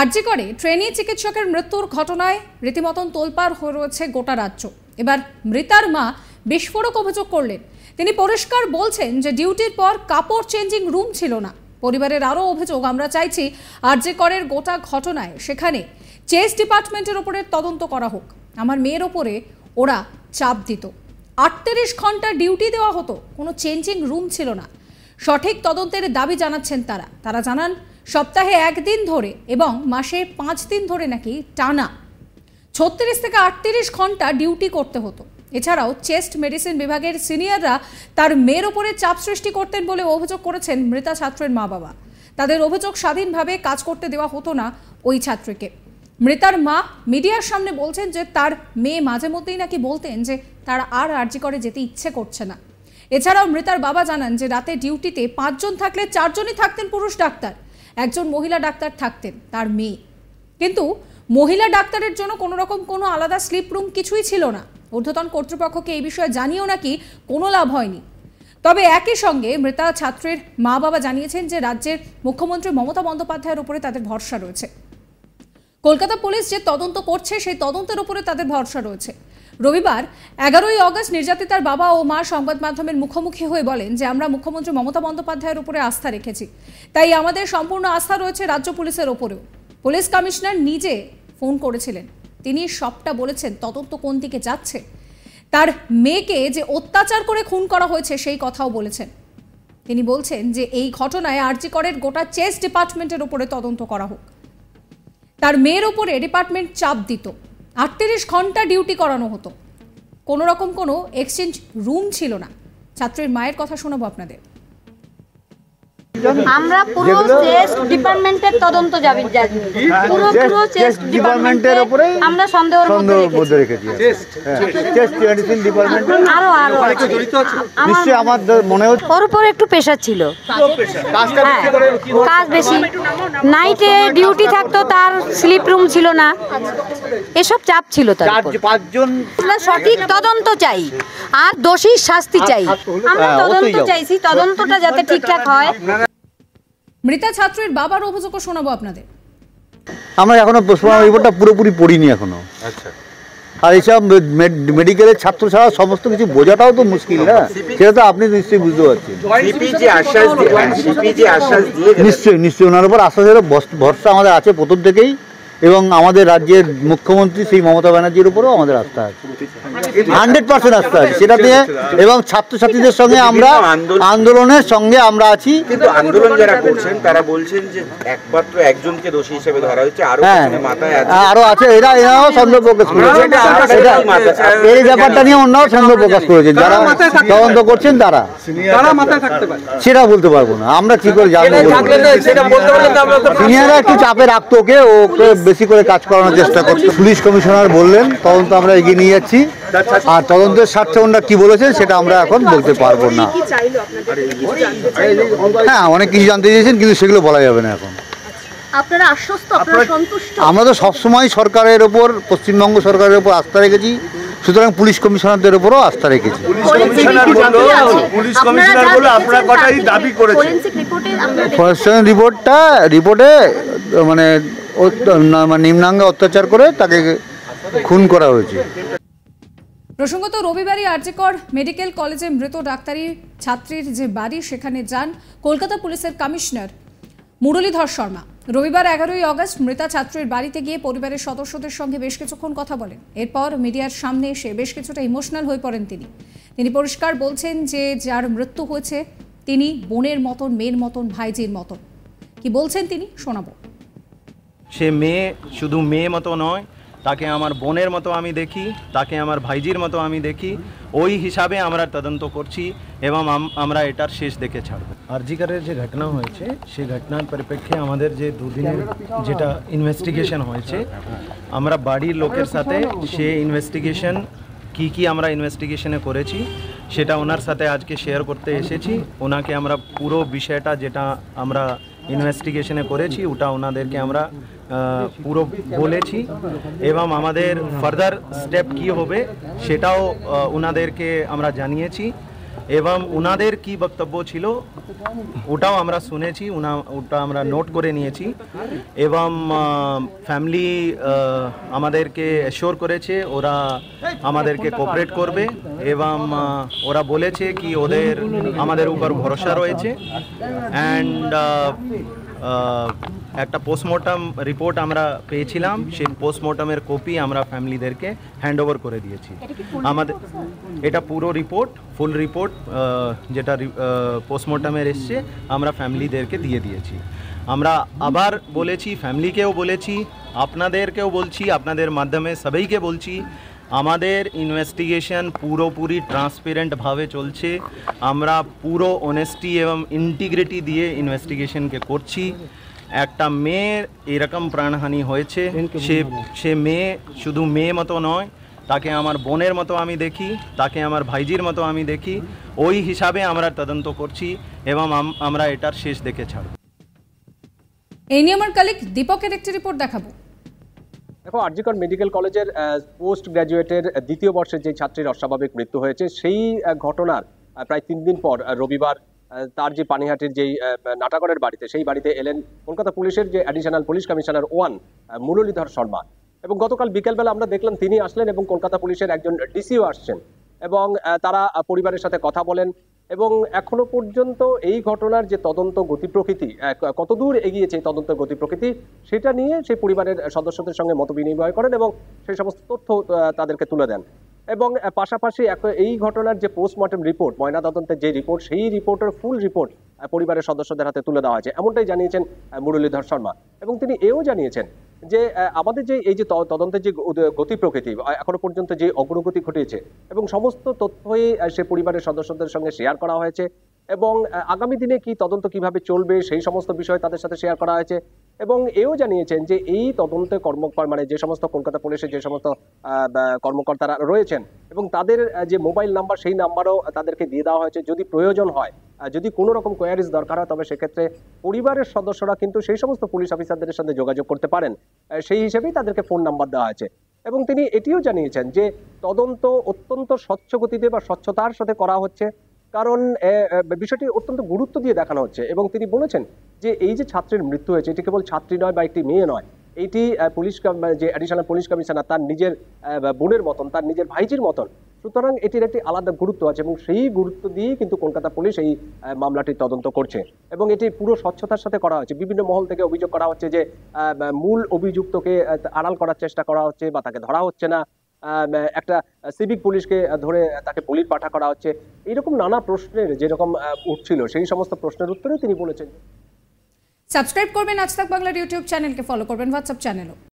আরজি করে ট্রেনি চিকিৎসকের মৃত্যুর ঘটনায় রীতিমতন তোলপাড় হয়ে রয়েছে গোটা রাজ্য এবার মৃতার মা বিস্ফোরক অভিযোগ করলেন তিনি পরিষ্কার বলছেন যে ডিউটির পর কাপড় চেঞ্জিং রুম ছিল না পরিবারের আরও অভিযোগ আমরা চাইছি আরজি করের গোটা ঘটনায় সেখানে চেস ডিপার্টমেন্টের ওপরে তদন্ত করা হোক আমার মেয়ের ওপরে ওরা চাপ দিত আটত্রিশ ঘন্টা ডিউটি দেওয়া হতো কোনো চেঞ্জিং রুম ছিল না সঠিক তদন্তের দাবি জানাচ্ছেন তারা তারা জানান সপ্তাহে একদিন ধরে এবং মাসে পাঁচ দিন ধরে নাকি টানা ছত্রিশ থেকে আটত্রিশ ঘন্টা ডিউটি করতে হতো এছাড়াও চেস্ট মেডিসিন বিভাগের সিনিয়ররা তার মেয়ের ওপরে চাপ সৃষ্টি করতেন বলে অভিযোগ করেছেন মৃতা ছাত্রের মা বাবা তাদের অভিযোগ স্বাধীনভাবে কাজ করতে দেওয়া হতো না ওই ছাত্রীকে মৃতার মা মিডিয়ার সামনে বলছেন যে তার মেয়ে মাঝে মধ্যেই নাকি বলতেন যে তার আর আর্জি করে যেতে ইচ্ছে করছে না এছাড়াও মৃতার বাবা জানান যে রাতে ডিউটিতে পাঁচজন থাকলে চারজনই থাকতেন পুরুষ ডাক্তার একজন মহিলা ডাক্তার থাকতেন তার মেয়ে কিন্তু মহিলা ডাক্তারের জন্য কোনো রকম কোনো আলাদা স্লিপ রুম কিছুই ছিল না ঊর্ধ্বতন কর্তৃপক্ষকে এই বিষয়ে জানিয়েও নাকি কোনো লাভ হয়নি তবে একই সঙ্গে মৃতা ছাত্রের মা বাবা জানিয়েছেন যে রাজ্যের মুখ্যমন্ত্রী মমতা বন্দ্যোপাধ্যায়ের উপরে তাদের ভরসা রয়েছে কলকাতা পুলিশ যে তদন্ত করছে সেই তদন্তের উপরে তাদের ভরসা রয়েছে রবিবার এগারোই অগস্ট নির্যাতিতার বাবা ও মা সংবাদ মাধ্যমের মুখোমুখি হয়ে বলেন যে আমরা মুখ্যমন্ত্রী মমতা বন্দ্যোপাধ্যায়ের উপরে আস্থা রেখেছি তাই আমাদের সম্পূর্ণ আস্থা রয়েছে রাজ্য পুলিশের ওপরেও পুলিশ কমিশনার নিজে ফোন করেছিলেন তিনি সবটা বলেছেন তদন্ত কোন দিকে যাচ্ছে তার মেয়েকে যে অত্যাচার করে খুন করা হয়েছে সেই কথাও বলেছেন তিনি বলছেন যে এই ঘটনায় করের গোটা চেস ডিপার্টমেন্টের ওপরে তদন্ত করা হোক তার মেয়ের ওপরে ডিপার্টমেন্ট চাপ দিত আটত্রিশ ঘন্টা ডিউটি করানো হতো কোনো রকম কোনো এক্সচেঞ্জ রুম ছিল না ছাত্রের মায়ের কথা শোনাবো আপনাদের আমরা পুরো চেস ডিপার্টমেন্টের তদন্ত যাবি হ্যাঁ, পুরো পুরো চেস ডিপার্টমেন্টের উপরে আমরা সন্দেহের মধ্যে রেখেছি চেস মেডিসিন ডিপার্টমেন্ট আরো আরো নিশ্চয়ই আমার মনে হচ্ছে পর পর একটু প্রেশার ছিল হ্যাঁ। কাজ বেশি নাইটে ডিউটি থাকতো তার স্লিপ রুম ছিল না এসব চাপ ছিল তার সঠিক তদন্ত চাই আর দোষীর শাস্তি আচ্ছা, চাই আমরা হ্যাঁ, তদন্ত চাইছি তদন্তটা যাতে ঠিকঠাক হয় মৃতা ছাত্রের বাবার অভিযোগও শোনাবো আপনাদের আমরা এখনো রিপোর্টটা পুরোপুরি পড়িনি এখনো আচ্ছা। আর এইসব মেডিকেলের ছাত্র ছাড়া সমস্ত কিছু বোঝাটাও তো মুশকিল না সেটা তো আপনি নিশ্চয়ই বুঝতে পারছেন হ্যাঁ, নিশ্চয়ই নিশ্চয়ই ওনার উপর আশ্বাসের ভরসা আমাদের আছে প্রথম থেকেই এবং আমাদের রাজ্যের মুখ্যমন্ত্রী শ্রী মমতা ব্যানার্জির উপরেও আমাদের আস্থা আছে হান্ড্রেড পার্সেন্ট আস্থা আছে সেটা দিয়ে এবং ছাত্রছাত্রীদের সঙ্গে আমরা আন্দোলনের সঙ্গে আমরা আছি কিন্তু আন্দোলন যারা করছেন তারা বলছেন যে একমাত্র একজনকে দোষী হিসেবে ধরা হচ্ছে আরো হ্যাঁ আরো আছে এরা এরাও সন্দেহ প্রকাশ করেছে এই ব্যাপারটা নিয়ে অন্যরাও সন্দেহ প্রকাশ করেছেন যারা তদন্ত করছেন তারা সেটা বলতে পারবো না আমরা কি করে জানবো সিনিয়ররা একটু চাপে রাখতো ওকে ওকে বেশি করে কাজ করানোর চেষ্টা করছে পুলিশ কমিশনার বললেন তদন্ত আমরা এগিয়ে নিয়ে যাচ্ছি আর তদন্তের স্বার্থে ওনারা কী বলেছেন সেটা আমরা এখন বলতে পারবো না হ্যাঁ অনেক কিছু জানতে চেয়েছেন কিন্তু সেগুলো বলা যাবে না এখন আমরা তো সবসময় সরকারের ওপর পশ্চিমবঙ্গ সরকারের ওপর আস্থা রেখেছি সুতরাং পুলিশ কমিশনারদের উপরও আস্থা রেখেছি ফরেস্ট রিপোর্টটা রিপোর্টে মানে মানে নিম্নাঙ্গে অত্যাচার করে তাকে খুন করা হয়েছে প্রসঙ্গত রবিবারই আর্যকর মেডিকেল কলেজে মৃত ডাক্তারি ছাত্রীর যে বাড়ি সেখানে যান কলকাতা পুলিশের কমিশনার মুরলীধর শর্মা রবিবার এগারোই অগস্ট মৃতা ছাত্রীর বাড়িতে গিয়ে পরিবারের সদস্যদের সঙ্গে বেশ কিছুক্ষণ কথা বলেন এরপর মিডিয়ার সামনে এসে বেশ কিছুটা ইমোশনাল হয়ে পড়েন তিনি তিনি পরিষ্কার বলছেন যে যার মৃত্যু হয়েছে তিনি বোনের মতন মেয়ের মতন ভাইজির মতন কি বলছেন তিনি শোনাবো সে মেয়ে শুধু মেয়ে মতো নয় তাকে আমার বোনের মতো আমি দেখি তাকে আমার ভাইজির মতো আমি দেখি ওই হিসাবে আমরা তদন্ত করছি এবং আমরা এটার শেষ দেখে ছাড়ব আরজিকারের যে ঘটনা হয়েছে সে ঘটনার পরিপ্রেক্ষে আমাদের যে দুদিনের যেটা ইনভেস্টিগেশন হয়েছে আমরা বাড়ির লোকের সাথে সে ইনভেস্টিগেশন কি কি আমরা ইনভেস্টিগেশনে করেছি সেটা ওনার সাথে আজকে শেয়ার করতে এসেছি ওনাকে আমরা পুরো বিষয়টা যেটা আমরা ইনভেস্টিগেশনে করেছি ওটা ওনাদেরকে আমরা পুরো বলেছি এবং আমাদের ফার্দার স্টেপ কি হবে সেটাও ওনাদেরকে আমরা জানিয়েছি এবং ওনাদের কি বক্তব্য ছিল ওটাও আমরা শুনেছি ওনা ওটা আমরা নোট করে নিয়েছি এবং ফ্যামিলি আমাদেরকে অ্যাশোর করেছে ওরা আমাদেরকে কোঅপারেট করবে এবং ওরা বলেছে কি ওদের আমাদের উপর ভরসা রয়েছে অ্যান্ড একটা পোস্টমর্টম রিপোর্ট আমরা পেয়েছিলাম সেই পোস্টমর্টমের কপি আমরা ফ্যামিলিদেরকে হ্যান্ড ওভার করে দিয়েছি আমাদের এটা পুরো রিপোর্ট ফুল রিপোর্ট যেটা পোস্টমর্টমের এসছে আমরা ফ্যামিলিদেরকে দিয়ে দিয়েছি আমরা আবার বলেছি ফ্যামিলিকেও বলেছি আপনাদেরকেও বলছি আপনাদের মাধ্যমে সবাইকে বলছি আমাদের ইনভেস্টিগেশন পুরোপুরি ট্রান্সপেরেন্টভাবে চলছে আমরা পুরো অনেস্টি এবং ইন্টিগ্রিটি দিয়ে ইনভেস্টিগেশনকে করছি একটা মেয়ের এরকম প্রাণহানি হয়েছে সে সে মেয়ে শুধু মেয়ে মতো নয় তাকে আমার বোনের মতো আমি দেখি তাকে আমার ভাইজির মতো আমি দেখি ওই হিসাবে আমরা তদন্ত করছি এবং আমরা এটার শেষ দেখে ছাড়ব এই নিয়ে আমার কালিক দীপকের একটি রিপোর্ট দেখাবো দেখো আরজিকর মেডিকেল কলেজের পোস্ট গ্র্যাজুয়েটের দ্বিতীয় বর্ষের যে ছাত্রীর অস্বাভাবিক মৃত্যু হয়েছে সেই ঘটনার প্রায় তিন দিন পর রবিবার তার যে পানিহাটির যেই নাটাগড়ের বাড়িতে সেই বাড়িতে এলেন কলকাতা পুলিশের যে additional police commissioner one Muralidhar Sharma এবং গতকাল বিকেলবেলা আমরা দেখলাম তিনি আসলেন এবং কলকাতা পুলিশের একজন ডিসিও আসছেন এবং তারা পরিবারের সাথে কথা বলেন এবং এখনো পর্যন্ত এই ঘটনার যে তদন্ত গতি প্রকৃতি কতদূর এগিয়েছে এই তদন্ত গতি প্রকৃতি সেটা নিয়ে সেই পরিবারের সদস্যদের সঙ্গে মত বিনিময় করেন এবং সেই সমস্ত তথ্য তাদেরকে তুলে দেন এবং পাশাপাশি এই ঘটনার যে পোস্টমর্টম রিপোর্ট ময়নাতদন্তের যে রিপোর্ট সেই রিপোর্টের ফুল রিপোর্ট পরিবারের সদস্যদের হাতে তুলে দেওয়া হয়েছে এমনটাই জানিয়েছেন মুরলীধর শর্মা এবং তিনি এও জানিয়েছেন যে আমাদের যে এই যে তদন্তের যে গতি প্রকৃতি এখনো পর্যন্ত যে অগ্রগতি ঘটিয়েছে এবং সমস্ত তথ্যই সে পরিবারের সদস্যদের সঙ্গে শেয়ার করা হয়েছে এবং আগামী দিনে কি তদন্ত কিভাবে চলবে সেই সমস্ত বিষয় তাদের সাথে শেয়ার করা হয়েছে এবং এও জানিয়েছেন যে এই তদন্তে কর্ম মানে যে সমস্ত কলকাতা পুলিশের যে সমস্ত কর্মকর্তারা রয়েছেন এবং তাদের যে মোবাইল নাম্বার সেই নাম্বারও তাদেরকে দিয়ে দেওয়া হয়েছে যদি প্রয়োজন হয় যদি কোনো রকম কোয়ারিজ দরকার হয় তবে সেক্ষেত্রে পরিবারের সদস্যরা কিন্তু সেই সমস্ত পুলিশ অফিসারদের সাথে যোগাযোগ করতে পারেন সেই হিসেবেই তাদেরকে ফোন নাম্বার দেওয়া হয়েছে এবং তিনি এটিও জানিয়েছেন যে তদন্ত অত্যন্ত স্বচ্ছ গতিতে বা স্বচ্ছতার সাথে করা হচ্ছে কারণ বিষয়টি অত্যন্ত গুরুত্ব দিয়ে দেখানো হচ্ছে এবং তিনি বলেছেন যে এই যে ছাত্রের মৃত্যু হয়েছে এটি কেবল ছাত্রী নয় বা একটি মেয়ে নয় এটি পুলিশ যে অ্যাডিশনাল পুলিশ কমিশনার তার নিজের বোনের মতন তার নিজের ভাইজির মতন সুতরাং এটির একটি আলাদা গুরুত্ব আছে এবং সেই গুরুত্ব দিয়েই কিন্তু কলকাতা পুলিশ এই মামলাটি তদন্ত করছে এবং এটি পুরো স্বচ্ছতার সাথে করা হচ্ছে বিভিন্ন মহল থেকে অভিযোগ করা হচ্ছে যে মূল অভিযুক্তকে আড়াল করার চেষ্টা করা হচ্ছে বা তাকে ধরা হচ্ছে না একটা সিভিক পুলিশকে ধরে তাকে পুলিশ পাঠা করা হচ্ছে এরকম নানা প্রশ্নের যেরকম উঠছিল সেই সমস্ত প্রশ্নের উত্তরে তিনি বলেছেন সাবস্ক্রাইব করবেন আজ তাক বাংলার ইউটিউব চ্যানেলকে ফলো করবেন হোয়াটসঅ্যাপ চ্যানেলও